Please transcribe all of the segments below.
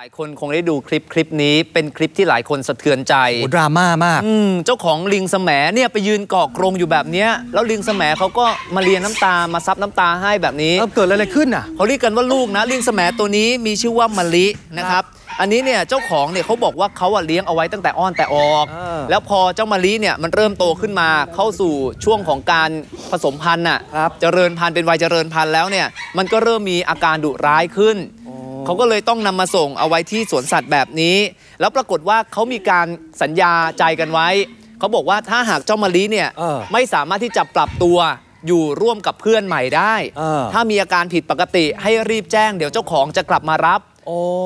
หลายคนคงได้ดูคลิปคลิปนี้เป็นคลิปที่หลายคนสะเทือนใจดราม่ามากอืเจ้าของลิงสมแเนี่ยไปยืนเกาะกรงอยู่แบบเนี้ยแล้วลิงสมแเขาก็มาเลียน้ำตา มาซับน้ำตาให้แบบนี้เกิดอะไรขึ้นอ่ะเขาเรียกกันว่าลูกนะลิงสมแตัวนี้มีชื่อว่ามารินะครับอันนี้เนี่ยเจ้าของเนี่ยเขาบอกว่าเขาอะเลี้ยงเอาไว้ตั้งแต่อ้อนแต่ออกอแล้วพอเจ้ามารีเนี่ยมันเริ่มโตขึ้นมาเข้าสู่ช่วงของการผสมพันธุ์อ่ะครับเจริญพันธุ์เป็นวัยเจริญพันธุ์แล้วเนี่ยมันก็เริ่มมีอาการดุร้ายขึ้นเขาก็เลยต้องนำมาส่งเอาไว้ที่สวนสัตว์แบบนี้ แล้วปรากฏว่าเขามีการสัญญาใจกันไว้เขาบอกว่าถ้าหากเจ้ามาลีเนี่ย ไม่สามารถที่จะปรับตัว อยู่ร่วมกับเพื่อนใหม่ได้ถ้ามีอาการผิดปกติให้รีบแจ้งเดี๋ยวเจ้าของจะกลับมารับ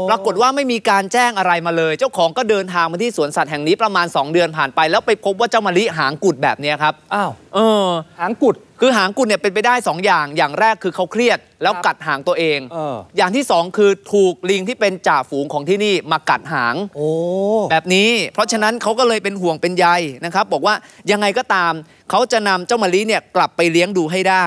ปรากฏว่าไม่มีการแจ้งอะไรมาเลย เจ้าของก็เดินทางมาที่สวนสัตว์แห่งนี้ประมาณ2เดือนผ่านไป แล้วไปพบว่าเจ้ามาลีหางกุดแบบนี้ครับอ้าวเออหางกุดคือหางกุดเนี่ยเป็นไปได้ 2 อย่าง อย่างแรกคือเขาเครียด แล้วกัดหางตัวเอง อย่างที่2คือถูกลิงที่เป็นจ่าฝูงของที่นี่มากัดหางแบบนี้ เพราะฉะนั้นเขาก็เลยเป็นห่วงเป็นใยนะครับ บอกว่า ยังไงก็ตามเขาจะนำเจ้ามาลีเนี่ยกลับไปเลี้ยงดูให้ได้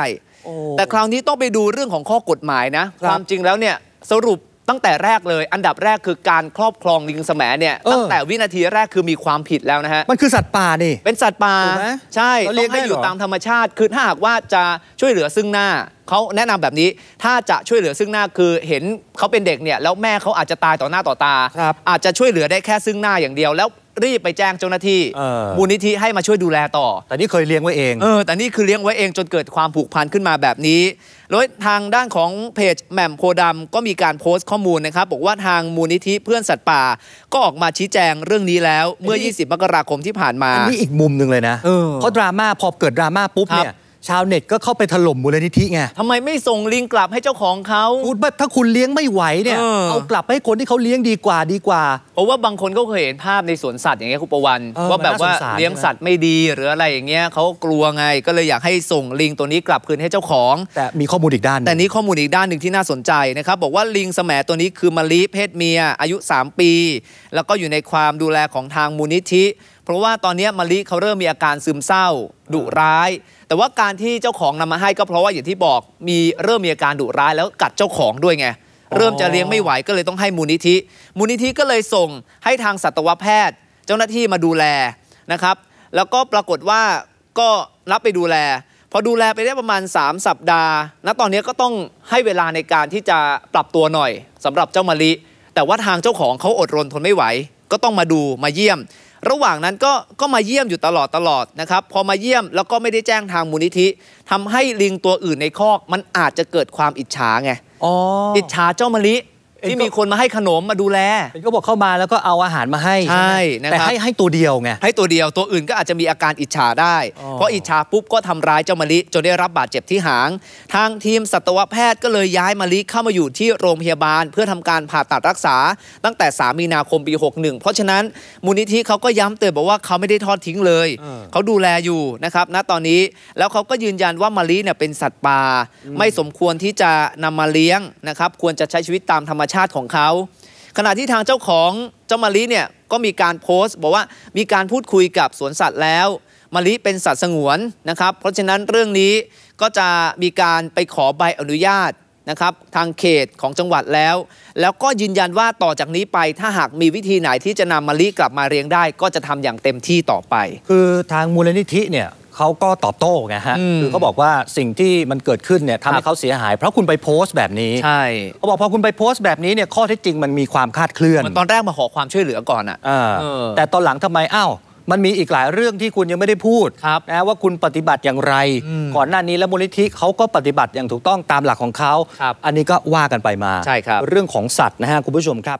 แต่คราวนี้ต้องไปดูเรื่องของข้อกฎหมายนะ ความจริงแล้วเนี่ยสรุปตั้งแต่แรกเลย อันดับแรกคือการครอบครองลิงสมเนี่ยตั้งแต่วินาทีแรกคือมีความผิดแล้วนะฮะมันคือสัตว์ป่านี่เป็นสัตว์ป่าใช่เเราี้ยงให้อยู่ตามธรรมชาติคือถ้าหากว่าจะช่วยเหลือซึ่งหน้าเขาแนะนำแบบนี้ถ้าจะช่วยเหลือซึ่งหน้าคือเห็นเขาเป็นเด็กเนี่ยแล้วแม่เขาอาจจะตายต่อหน้าต่อตา อาจจะช่วยเหลือได้แค่ซึ่งหน้าอย่างเดียวแล้วรีบไปแจ้งเจ้าหน้าที่มูลนิธิให้มาช่วยดูแลต่อ แต่นี่เคยเลี้ยงไว้เองเออแต่นี่คือเลี้ยงไว้เองจนเกิดความผูกพันขึ้นมาแบบนี้แล้วทางด้านของเพจแหม่มโพดำก็มีการโพสต์ข้อมูลนะครับ บอกว่าทางมูลนิธิเพื่อนสัตว์ป่าก็ออกมาชี้แจงเรื่องนี้แล้วเมื่อ 20 มกราคมที่ผ่านมา อันนี้อีกมุมหนึ่งเลยนะเพราะดราม่าพอเกิดดราม่าปุ๊บเนี่ยชาวเน็ตก็เข้าไปถล่มมูลนิธิไงทำไมไม่ส่งลิงกลับให้เจ้าของเขาพูดว่าถ้าคุณเลี้ยงไม่ไหวเนี่ย เอากลับให้คนที่เขาเลี้ยงดีกว่าดีกว่าเพราะว่าบางคนก็เคยเห็นภาพในสวนสัตว์อย่างเงี้ยคุณประวันว่าแบบว่าเลี้ยงสัตว์ไม่ดีหรืออะไรอย่างเงี้ยเขากลัวไงก็เลยอยากให้ส่งลิงตัวนี้กลับคืนให้เจ้าของ แต่มีข้อมูลอีกด้าน แต่นี้ข้อมูลอีกด้านหนึ่งที่น่าสนใจนะครับบอกว่าลิงแสมตัวนี้คือมาลีเพศเมีย อายุ3ปีแล้วก็อยู่ในความดูแลของทางมูลนิธิเพราะว่าตอนนี้มะลิเขาเริ่มมีอาการซึมเศร้าดุร้าย แต่ว่าการที่เจ้าของนำมาให้ก็เพราะว่าอย่างที่บอกมีเริ่มมีอาการดุร้าย แล้วกัดเจ้าของด้วยไง เริ่มจะเลี้ยงไม่ไหวก็เลยต้องให้มูลนิธิ มูลนิธิก็เลยส่งให้ทางสัตวแพทย์เจ้าหน้าที่มาดูแลนะครับ แล้วก็ปรากฏว่าก็รับไปดูแล พอดูแลไปได้ประมาณ 3 สัปดาห์ ณตอนนี้ก็ต้องให้เวลาในการที่จะปรับตัวหน่อย สำหรับเจ้ามะลิ แต่ว่าทางเจ้าของเขาอดรนทนไม่ไหว ก็ต้องมาดูมาเยี่ยมระหว่างนั้นก็ก็มาเยี่ยมอยู่ตลอดตลอดนะครับ พอมาเยี่ยมแล้วก็ไม่ได้แจ้งทางมูลนิธิ ทำให้ลิงตัวอื่นในคอก มันอาจจะเกิดความอิจฉาไงอิจฉาเจ้ามะลิที่มีคนมาให้ขนมมาดูแลเขาก็บอกเข้ามาแล้วก็เอาอาหารมาให้ ใช่แต่ให้ให้ตัวเดียวไง ให้ตัวเดียว ตัวอื่นก็อาจจะมีอาการอิจฉาได้ เพราะอิจฉาปุ๊บก็ทำร้ายเจ้ามาลิจนได้รับบาดเจ็บที่หาง ทางทีมสัตวแพทย์ก็เลยย้ายมาลิเข้ามาอยู่ที่โรงพยาบาล เพื่อทำการผ่าตัดรักษา ตั้งแต่ 3 มีนาคมปี 61 เพราะฉะนั้น มูลนิธิเขาก็ย้ำเตือนบอกว่าเขาไม่ได้ทอดทิ้งเลย เขาดูแลอยู่นะครับณตอนนี้ แล้วเขาก็ยืนยันว่ามาลิเนี่ยเป็นสัตว์ป่า ไม่สมควรที่จะนำมาเลี้ยงนะครับ ควรจะใช้ชีวิตตามธรรมชาติชาติของเขาขณะที่ทางเจ้าของเจ้ามาลิเนี่ยก็มีการโพสต์ บอกว่ามีการพูดคุยกับสวนสัตว์แล้วมาลิเป็นสัตว์สงวนนะครับเพราะฉะนั้นเรื่องนี้ก็จะมีการไปขอใบอนุญาตนะครับทางเขตของจังหวัดแล้ว แล้วก็ยืนยันว่าต่อจากนี้ไปถ้าหากมีวิธีไหนที่จะนำมาลิกลับมาเลี้ยงได้ ก็จะทำอย่างเต็มที่ต่อไป คือทางมูลนิธิเนี่ยเขาก็ตอบโต้ไงฮะ คือเขาบอกว่าสิ่งที่มันเกิดขึ้นเนี่ยทำให้เขาเสียหาย เพราะคุณไปโพสต์แบบนี้ ใช่ เขาบอกพอคุณไปโพสต์แบบนี้เนี่ยข้อเท็จจริงมันมีความคาดเคลื่อน มันตอนแรกมาขอความช่วยเหลือก่อนอ่ะแต่ตอนหลังทำไมอ้าว มันมีอีกหลายเรื่องที่คุณยังไม่ได้พูดนะว่าคุณปฏิบัติอย่างไร ก่อนหน้านี้แล้วมูลนิธิเขาก็ปฏิบัติอย่างถูกต้องตามหลักของเขา อันนี้ก็ว่ากันไปมา เรื่องของสัตว์นะฮะคุณผู้ชมครับ